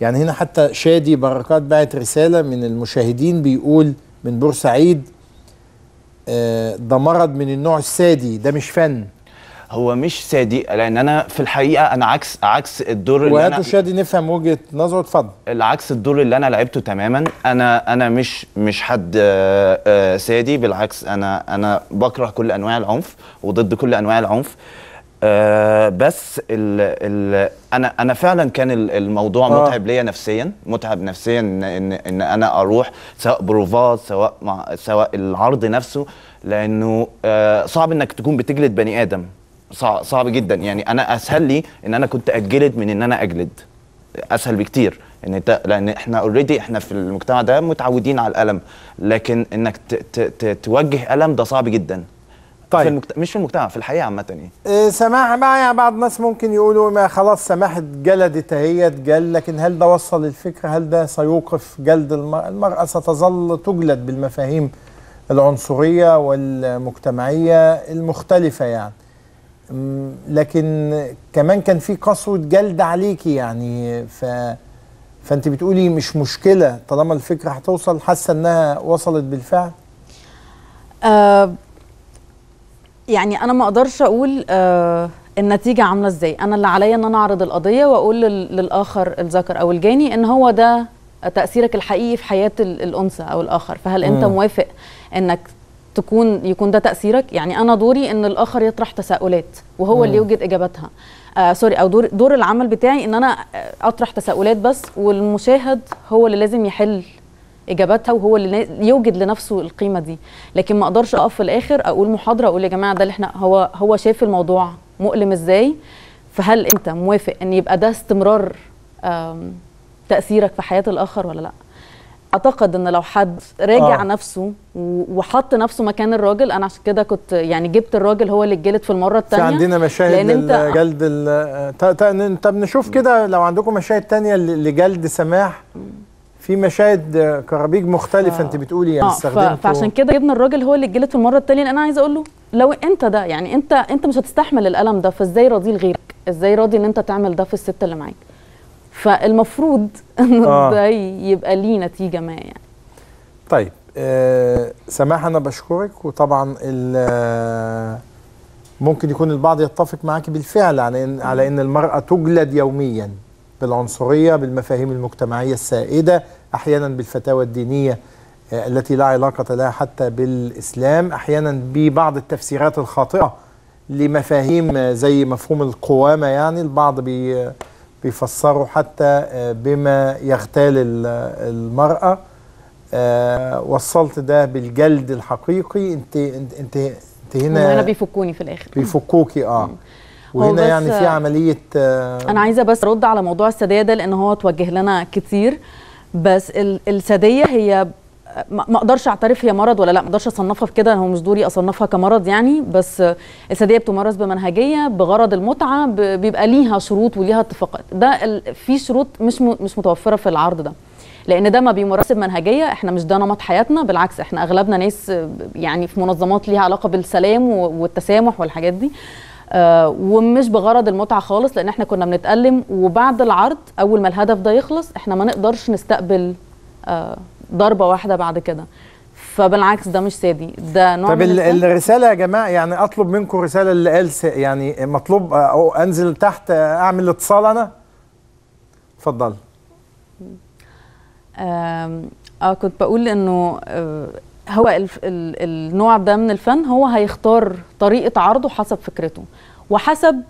يعني هنا حتى شادي بركات بعت رسالة من المشاهدين بيقول من بورسعيد آه، ده مرض من النوع السادي ده مش فن هو مش سادي لان انا في الحقيقه انا عكس عكس الدور اللي انا شادي نفهم وجهه نظره اتفضل العكس الدور اللي انا لعبته تماما انا انا مش مش حد آه، آه، سادي بالعكس انا انا بكره كل انواع العنف وضد كل انواع العنف آه بس ال ال انا انا فعلا كان الموضوع آه. متعب ليا نفسيا متعب نفسيا ان ان, إن انا اروح سواء بروفات سواء مع سواء العرض نفسه لانه آه صعب انك تكون بتجلد بني ادم صعب, صعب جدا يعني انا اسهل لي ان انا كنت اجلد من ان انا اجلد اسهل بكتير ان انت لان احنا اوريدي احنا في المجتمع ده متعودين على الالم لكن انك ت ت ت توجه الم ده صعب جدا طيب في المكت... مش في المجتمع في الحقيقه عامه يعني سماح بقى يعني بعض الناس ممكن يقولوا ما خلاص سماحت جلدت اهي جل لكن هل ده وصل الفكره هل ده سيوقف جلد المرأة المرأة ستظل تجلد بالمفاهيم العنصرية والمجتمعية المختلفة يعني لكن كمان كان في قسوة جلد عليكي يعني ف فانت بتقولي مش مشكلة طالما الفكرة هتوصل حاسة انها وصلت بالفعل أه يعني انا ما اقدرش اقول آه النتيجه عامله ازاي انا اللي عليا ان انا اعرض القضيه واقول للاخر الذكر او الجاني ان هو ده تاثيرك الحقيقي في حياه الانثى او الاخر فهل انت م. موافق انك تكون يكون ده تاثيرك يعني انا دوري ان الاخر يطرح تساؤلات وهو م. اللي يوجد اجاباتها آه سوري او دور دور العمل بتاعي ان انا آه، اطرح تساؤلات بس والمشاهد هو اللي لازم يحل اجاباتها وهو اللي يوجد لنفسه القيمه دي لكن ما اقدرش اقف في الاخر اقول محاضره اقول يا جماعه ده اللي احنا هو هو شايف الموضوع مؤلم ازاي فهل انت موافق ان يبقى ده استمرار تاثيرك في حياه الاخر ولا لا اعتقد ان لو حد راجع آه. نفسه وحط نفسه مكان الراجل انا عشان كده كنت يعني جبت الراجل هو اللي اتجلد في المره الثانيه في عندنا مشاهد لان انت جلد آه، طب نشوف كده لو عندكم مشاهد ثانيه لجلد سماح في مشاهد كرابيج مختلفه ف... انت بتقولي يعني آه، استخدمته ف... فعشان كده جبنا الراجل هو اللي اتجلد في المره الثانيه لان انا عايزه اقول له لو انت ده يعني انت انت مش هتستحمل الالم ده فازاي راضيه لغيرك ازاي راضي ان انت تعمل ده في الست اللي معاك فالمفروض ان آه. ده يبقى ليه نتيجه ما يعني طيب آه سماح انا بشكرك وطبعا آه، ممكن يكون البعض يتفق معاك بالفعل على ان على ان المراه تجلد يوميا بالعنصريه بالمفاهيم المجتمعيه السائده احيانا بالفتاوى الدينيه آه، التي لا علاقه لها حتى بالاسلام احيانا ببعض التفسيرات الخاطئه لمفاهيم آه، زي مفهوم القوامه يعني البعض بي آه، بيفسروا حتى بما يغتال المراه وصلت ده بالجلد الحقيقي انت انت انت هنا انا بيفكوني في الاخر بيفكوكي اه وهنا يعني في عمليه آه، انا عايزه بس ارد على موضوع الساديه ده لان هو اتوجه لنا كتير بس الساديه هي آه، ما اقدرش اعترف هي مرض ولا لا ما اقدرش اصنفها في كده هو مش دوري اصنفها كمرض يعني بس الساديه بتمارس بمنهجيه بغرض المتعه بيبقى ليها شروط وليها اتفاقات ده في شروط مش مش متوفره في العرض ده لان ده ما بيمارس بمنهجيه احنا مش ده نمط حياتنا بالعكس احنا اغلبنا ناس آه، يعني في منظمات ليها علاقه بالسلام والتسامح والحاجات دي آه، ومش بغرض المتعه خالص لان احنا كنا بنتالم وبعد العرض اول ما الهدف ده يخلص احنا ما نقدرش نستقبل آه، ضربه واحده بعد كده فبالعكس ده مش سادي ده نوع طب من الرساله يا جماعه يعني اطلب منكم رساله اللي قال يعني مطلوب آه، او انزل تحت اعمل اتصال انا اتفضل اه كنت بقول انه هو النوع ده من الفن هو هيختار طريقه عرضه حسب فكرته وحسب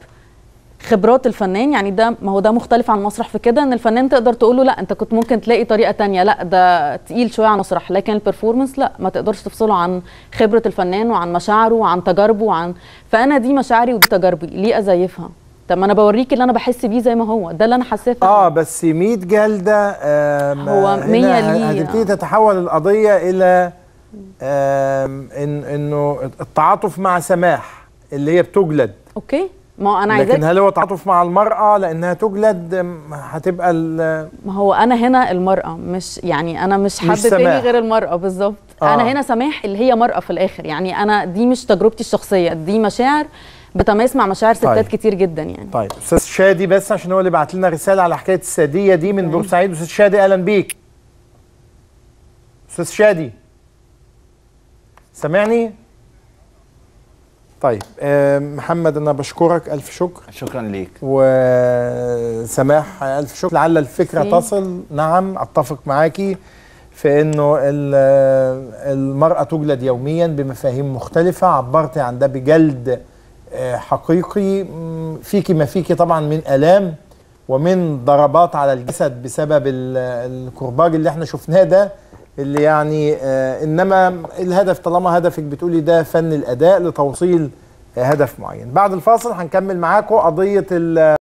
خبرات الفنان يعني ده ما هو ده مختلف عن المسرح في كده ان الفنان تقدر تقول له لا انت كنت ممكن تلاقي طريقه تانية لا ده تقيل شويه على المسرح لكن البرفورمنس لا ما تقدرش تفصله عن خبره الفنان وعن مشاعره وعن تجاربه وعن فانا دي مشاعري ودي تجاربي ليه ازيفها طب ما انا بوريك اللي انا بحس بيه زي ما هو ده اللي انا حسيته اه بس 100 جلده هو 100 ليه هتبتدي تتحول القضيه الى إن انه التعاطف مع سماح اللي هي بتجلد اوكي ما انا عايزك لكن هل هو تعاطف مع المراه لانها تجلد هتبقى ما هو انا هنا المراه مش يعني انا مش حد تاني غير المراه بالظبط آه. انا هنا سماح اللي هي مراه في الاخر يعني انا دي مش تجربتي الشخصيه دي مشاعر بتماس مع مشاعر طيب. ستات طيب. كتير جدا يعني طيب استاذ شادي بس عشان هو اللي بعت لنا رساله على حكايه الساديه دي من بورسعيد استاذ شادي اهلا بيك استاذ شادي سامعني طيب آه، محمد انا بشكرك الف شكر شكرا ليك وسماح الف شكر لعل الفكره سي. تصل نعم اتفق معاكي في انه آه، المراه تجلد يوميا بمفاهيم مختلفه عبرتي عن ده بجلد آه، حقيقي فيكي ما فيكي طبعا من الام ومن ضربات على الجسد بسبب الكرباج اللي احنا شفناه ده اللي يعني آه، انما الهدف طالما هدفك بتقولي ده فن الاداء لتوصيل آه، هدف معين بعد الفاصل هنكمل معاكم قضيه